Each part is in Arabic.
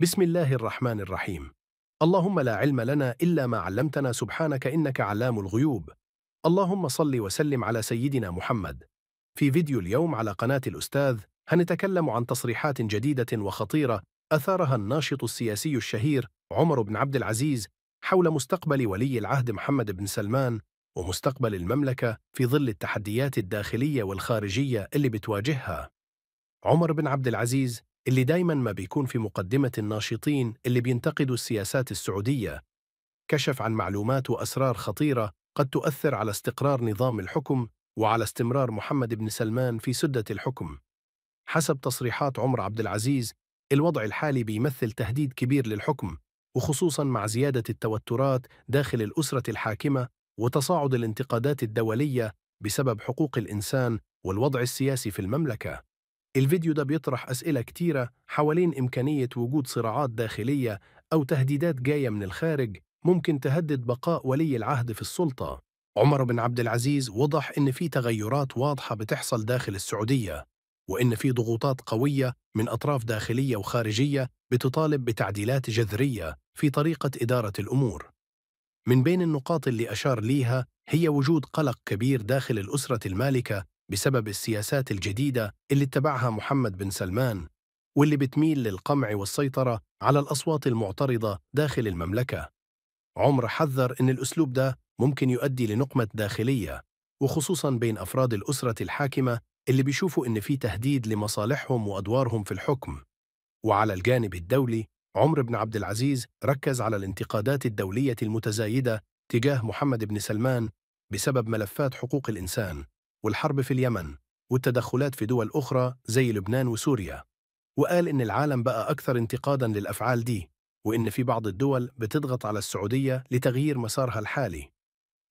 بسم الله الرحمن الرحيم اللهم لا علم لنا إلا ما علمتنا سبحانك إنك علام الغيوب اللهم صل وسلم على سيدنا محمد في فيديو اليوم على قناة الأستاذ هنتكلم عن تصريحات جديدة وخطيرة أثارها الناشط السياسي الشهير عمر بن عبد العزيز حول مستقبل ولي العهد محمد بن سلمان ومستقبل المملكة في ظل التحديات الداخلية والخارجية اللي بتواجهها عمر بن عبد العزيز اللي دايما ما بيكون في مقدمة الناشطين اللي بينتقدوا السياسات السعودية كشف عن معلومات وأسرار خطيرة قد تؤثر على استقرار نظام الحكم وعلى استمرار محمد بن سلمان في سدة الحكم حسب تصريحات عمر عبد العزيز الوضع الحالي بيمثل تهديد كبير للحكم وخصوصا مع زيادة التوترات داخل الأسرة الحاكمة وتصاعد الانتقادات الدولية بسبب حقوق الإنسان والوضع السياسي في المملكة الفيديو ده بيطرح أسئلة كتيرة حوالين إمكانية وجود صراعات داخلية أو تهديدات جاية من الخارج ممكن تهدد بقاء ولي العهد في السلطة عمر بن عبد العزيز وضح إن في تغيرات واضحة بتحصل داخل السعودية وإن في ضغوطات قوية من أطراف داخلية وخارجية بتطالب بتعديلات جذرية في طريقة إدارة الأمور من بين النقاط اللي أشار ليها هي وجود قلق كبير داخل الأسرة المالكة بسبب السياسات الجديدة اللي اتبعها محمد بن سلمان واللي بتميل للقمع والسيطرة على الأصوات المعترضة داخل المملكة عمر حذر أن الأسلوب ده ممكن يؤدي لنقمة داخلية وخصوصا بين أفراد الأسرة الحاكمة اللي بيشوفوا أن في تهديد لمصالحهم وأدوارهم في الحكم وعلى الجانب الدولي عمر بن عبد العزيز ركز على الانتقادات الدولية المتزايدة تجاه محمد بن سلمان بسبب ملفات حقوق الإنسان والحرب في اليمن والتدخلات في دول أخرى زي لبنان وسوريا وقال إن العالم بقى أكثر انتقادا للأفعال دي وإن في بعض الدول بتضغط على السعودية لتغيير مسارها الحالي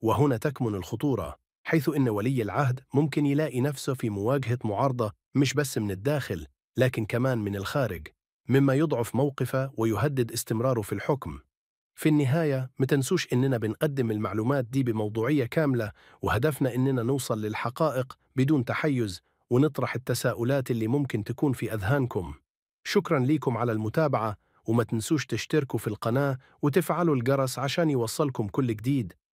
وهنا تكمن الخطورة حيث إن ولي العهد ممكن يلاقي نفسه في مواجهة معارضة مش بس من الداخل لكن كمان من الخارج مما يضعف موقفه ويهدد استمراره في الحكم في النهاية متنسوش إننا بنقدم المعلومات دي بموضوعية كاملة وهدفنا إننا نوصل للحقائق بدون تحيز ونطرح التساؤلات اللي ممكن تكون في أذهانكم شكرا ليكم على المتابعة وما تنسوش تشتركوا في القناة وتفعلوا الجرس عشان يوصلكم كل جديد